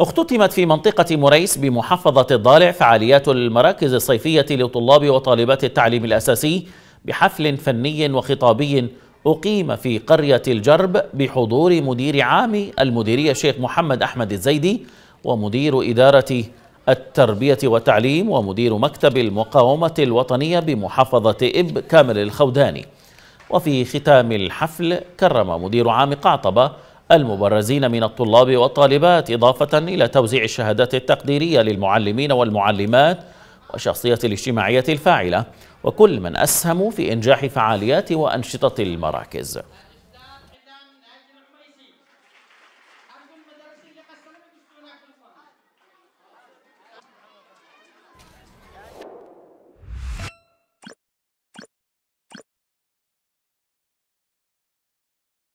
اختتمت في منطقة مريس بمحافظة الضالع فعاليات المراكز الصيفية لطلاب وطالبات التعليم الأساسي بحفل فني وخطابي أقيم في قرية الجرب بحضور مدير عام المديرية الشيخ محمد أحمد الزيدي ومدير إدارة التربية والتعليم ومدير مكتب المقاومة الوطنية بمحافظة إب كامل الخوداني وفي ختام الحفل كرم مدير عام قعطبة المبرزين من الطلاب والطالبات إضافة إلى توزيع الشهادات التقديرية للمعلمين والمعلمات والشخصية الاجتماعية الفاعلة وكل من أسهموا في إنجاح فعاليات وأنشطة المراكز